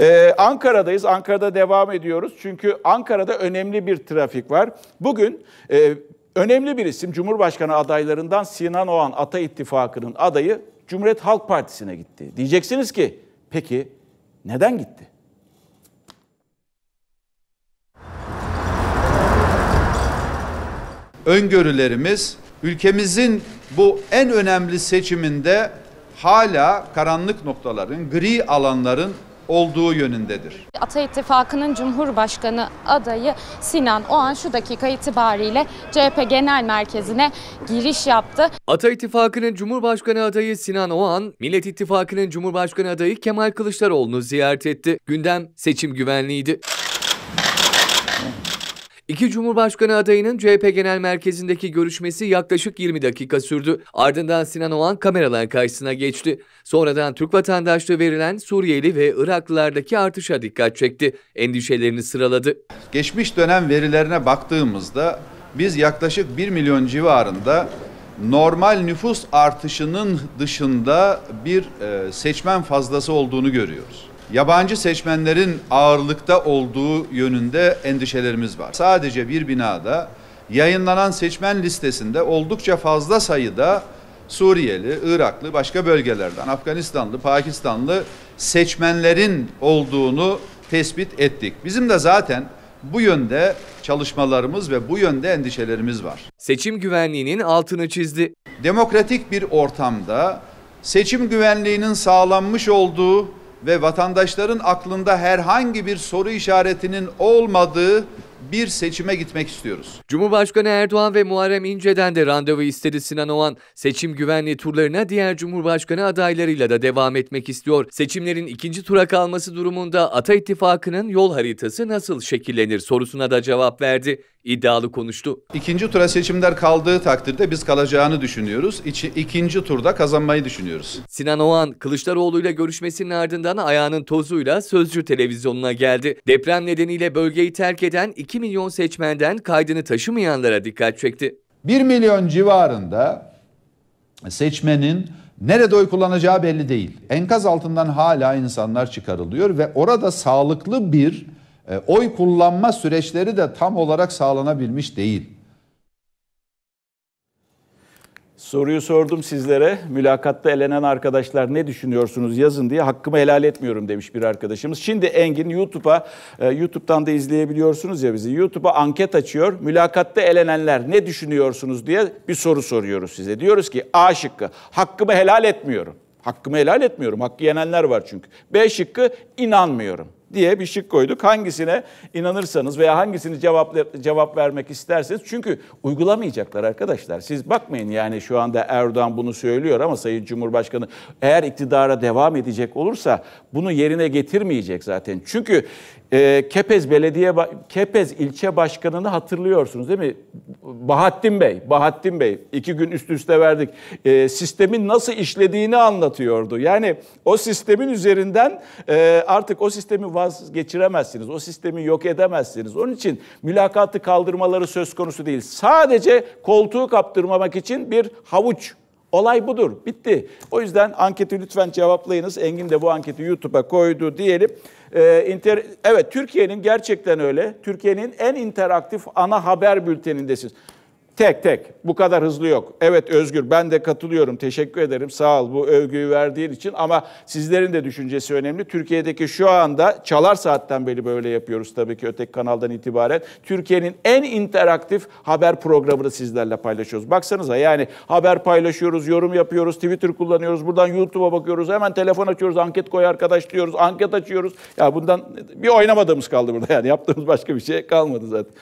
Ee, Ankara'dayız. Ankara'da devam ediyoruz. Çünkü Ankara'da önemli bir trafik var. Bugün e, önemli bir isim Cumhurbaşkanı adaylarından Sinan Oğan Ata İttifakı'nın adayı Cumhuriyet Halk Partisi'ne gitti. Diyeceksiniz ki peki neden gitti? Öngörülerimiz ülkemizin bu en önemli seçiminde hala karanlık noktaların, gri alanların olduğu yönündedir. Ata İttifakı'nın Cumhurbaşkanı adayı Sinan Oğan şu dakika itibariyle CHP Genel Merkezi'ne giriş yaptı. Ata İttifakı'nın Cumhurbaşkanı adayı Sinan Oğan, Millet İttifakı'nın Cumhurbaşkanı adayı Kemal Kılıçdaroğlu'nu ziyaret etti. Gündem seçim güvenliğiydi. İki Cumhurbaşkanı adayının CHP Genel Merkezi'ndeki görüşmesi yaklaşık 20 dakika sürdü. Ardından Sinan Oğan kameralar karşısına geçti. Sonradan Türk vatandaşlığı verilen Suriyeli ve Iraklılardaki artışa dikkat çekti. Endişelerini sıraladı. Geçmiş dönem verilerine baktığımızda biz yaklaşık 1 milyon civarında normal nüfus artışının dışında bir e, seçmen fazlası olduğunu görüyoruz yabancı seçmenlerin ağırlıkta olduğu yönünde endişelerimiz var. Sadece bir binada yayınlanan seçmen listesinde oldukça fazla sayıda Suriyeli, Iraklı, başka bölgelerden, Afganistanlı, Pakistanlı seçmenlerin olduğunu tespit ettik. Bizim de zaten bu yönde çalışmalarımız ve bu yönde endişelerimiz var. Seçim güvenliğinin altını çizdi. Demokratik bir ortamda seçim güvenliğinin sağlanmış olduğu ve vatandaşların aklında herhangi bir soru işaretinin olmadığı bir seçime gitmek istiyoruz. Cumhurbaşkanı Erdoğan ve Muharrem İnce'den de randevu istedi Sinan Oğan. Seçim güvenliği turlarına diğer Cumhurbaşkanı adaylarıyla da devam etmek istiyor. Seçimlerin ikinci tura kalması durumunda Ata İttifakı'nın yol haritası nasıl şekillenir sorusuna da cevap verdi iddialı konuştu. İkinci tura seçimler kaldığı takdirde biz kalacağını düşünüyoruz. İki, ikinci turda kazanmayı düşünüyoruz. Sinan Oğan Kılıçdaroğlu ile görüşmesinin ardından ayağının tozuyla Sözcü televizyonuna geldi. Deprem nedeniyle bölgeyi terk eden 2 milyon seçmenden kaydını taşımayanlara dikkat çekti. 1 milyon civarında seçmenin nerede oy kullanacağı belli değil. Enkaz altından hala insanlar çıkarılıyor ve orada sağlıklı bir e, oy kullanma süreçleri de tam olarak sağlanabilmiş değil. Soruyu sordum sizlere. Mülakatta elenen arkadaşlar ne düşünüyorsunuz yazın diye hakkımı helal etmiyorum demiş bir arkadaşımız. Şimdi Engin YouTube'a e, YouTube'dan da izleyebiliyorsunuz ya bizi. YouTube'a anket açıyor. Mülakatta elenenler ne düşünüyorsunuz diye bir soru soruyoruz size. Diyoruz ki A şıkkı hakkımı helal etmiyorum. Hakkımı helal etmiyorum. Hakkı yenenler var çünkü. B şıkkı inanmıyorum diye bir şık koyduk. Hangisine inanırsanız veya hangisini cevap cevap vermek isterseniz çünkü uygulamayacaklar arkadaşlar. Siz bakmayın yani şu anda Erdoğan bunu söylüyor ama Sayın Cumhurbaşkanı eğer iktidara devam edecek olursa bunu yerine getirmeyecek zaten. Çünkü e, Kepez Belediye Kepez ilçe başkanını hatırlıyorsunuz değil mi? Bahattin Bey, Bahattin Bey iki gün üst üste verdik. E, sistemin nasıl işlediğini anlatıyordu. Yani o sistemin üzerinden e, artık o sistemi vazgeçiremezsiniz. O sistemi yok edemezsiniz. Onun için mülakatı kaldırmaları söz konusu değil. Sadece koltuğu kaptırmamak için bir havuç Olay budur. Bitti. O yüzden anketi lütfen cevaplayınız. Engin de bu anketi YouTube'a koydu diyelim. Ee, inter... Evet Türkiye'nin gerçekten öyle. Türkiye'nin en interaktif ana haber bültenindesiniz. Tek tek. Bu kadar hızlı yok. Evet Özgür ben de katılıyorum. Teşekkür ederim. Sağ ol bu övgüyü verdiğin için ama sizlerin de düşüncesi önemli. Türkiye'deki şu anda çalar saatten beri böyle yapıyoruz tabii ki öteki kanaldan itibaren. Türkiye'nin en interaktif haber programını sizlerle paylaşıyoruz. Baksanıza yani haber paylaşıyoruz, yorum yapıyoruz, Twitter kullanıyoruz, buradan YouTube'a bakıyoruz, hemen telefon açıyoruz, anket koy arkadaş diyoruz, anket açıyoruz. Ya bundan bir oynamadığımız kaldı burada yani yaptığımız başka bir şey kalmadı zaten.